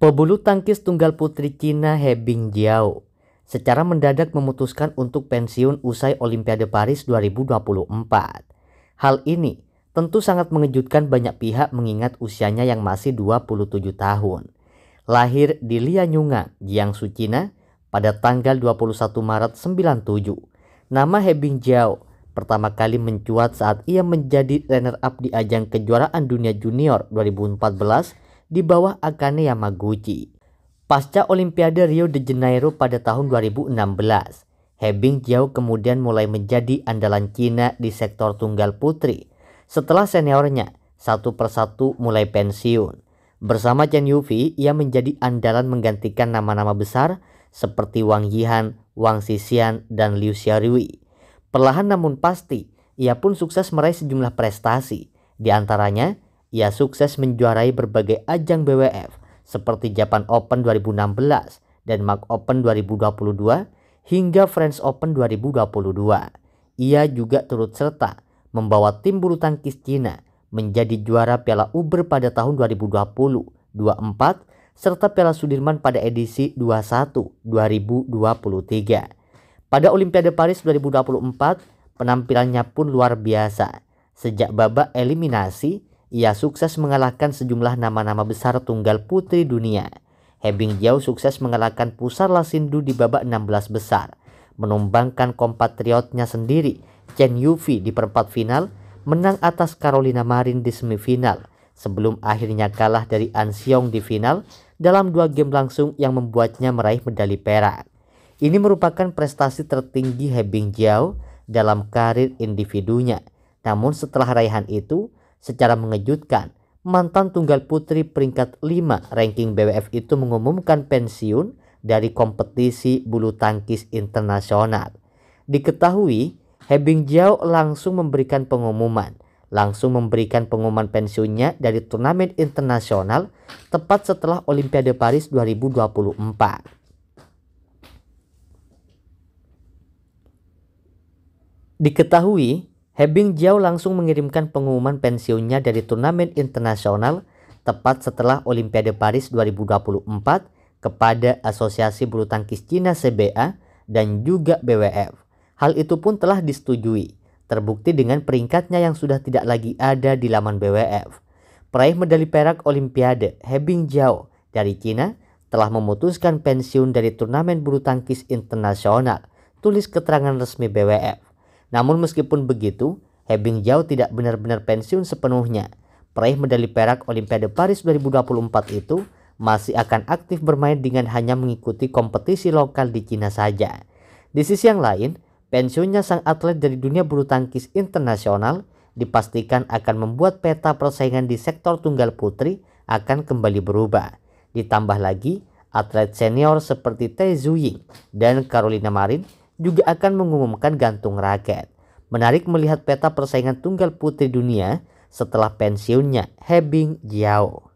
Pebulu tangkis tunggal putri Cina He Jiao secara mendadak memutuskan untuk pensiun usai Olimpiade Paris 2024. Hal ini tentu sangat mengejutkan banyak pihak mengingat usianya yang masih 27 tahun. Lahir di Lianyungang, Jiangsu, Cina pada tanggal 21 Maret 97. Nama He Jiao pertama kali mencuat saat ia menjadi runner-up di ajang kejuaraan dunia junior 2014 di bawah Akane Yamaguchi. Pasca Olimpiade Rio de Janeiro pada tahun 2016, Hebing Jiao kemudian mulai menjadi andalan Cina di sektor tunggal putri setelah seniornya satu persatu mulai pensiun. Bersama Chen Yufi, ia menjadi andalan menggantikan nama-nama besar seperti Wang Yihan, Wang Sixian, dan Liu Xiaorui. Perlahan namun pasti, ia pun sukses meraih sejumlah prestasi. Di antaranya, ia sukses menjuarai berbagai ajang BWF seperti Japan Open 2016, Denmark Open 2022, hingga French Open 2022. Ia juga turut serta membawa tim bulu tangkis Cina menjadi juara Piala Uber pada tahun 2020, 24, serta Piala Sudirman pada edisi 21 2023. Pada Olimpiade Paris 2024, penampilannya pun luar biasa. Sejak babak eliminasi ia sukses mengalahkan sejumlah nama-nama besar tunggal putri dunia. Hebing Jiao sukses mengalahkan Pusarla Sindu di babak 16 besar, menumbangkan kompatriotnya sendiri Chen Yufi di perempat final, menang atas Carolina Marin di semifinal, sebelum akhirnya kalah dari An Xiong di final dalam dua game langsung yang membuatnya meraih medali perak. Ini merupakan prestasi tertinggi Hebing Jiao dalam karir individunya. Namun setelah raihan itu, Secara mengejutkan, mantan tunggal putri peringkat 5 ranking BWF itu mengumumkan pensiun dari kompetisi bulu tangkis internasional. Diketahui, Hebing Jiao langsung memberikan pengumuman langsung memberikan pengumuman pensiunnya dari turnamen internasional tepat setelah Olimpiade Paris 2024. Diketahui, Hebing Jiao langsung mengirimkan pengumuman pensiunnya dari turnamen internasional tepat setelah Olimpiade Paris 2024 kepada Asosiasi Bulu Tangkis Cina CBA dan juga BWF. Hal itu pun telah disetujui, terbukti dengan peringkatnya yang sudah tidak lagi ada di laman BWF. Peraih medali perak Olimpiade, Hebing Jiao dari Cina telah memutuskan pensiun dari turnamen bulu tangkis internasional, tulis keterangan resmi BWF. Namun meskipun begitu, Hebing jauh tidak benar-benar pensiun sepenuhnya. Peraih medali perak Olimpiade Paris 2024 itu masih akan aktif bermain dengan hanya mengikuti kompetisi lokal di Cina saja. Di sisi yang lain, pensiunnya sang atlet dari dunia bulu tangkis internasional dipastikan akan membuat peta persaingan di sektor tunggal putri akan kembali berubah. Ditambah lagi, atlet senior seperti Tai Zuying dan Carolina Marin juga akan mengumumkan gantung raket. Menarik melihat peta persaingan tunggal putri dunia setelah pensiunnya Hebing Jiao.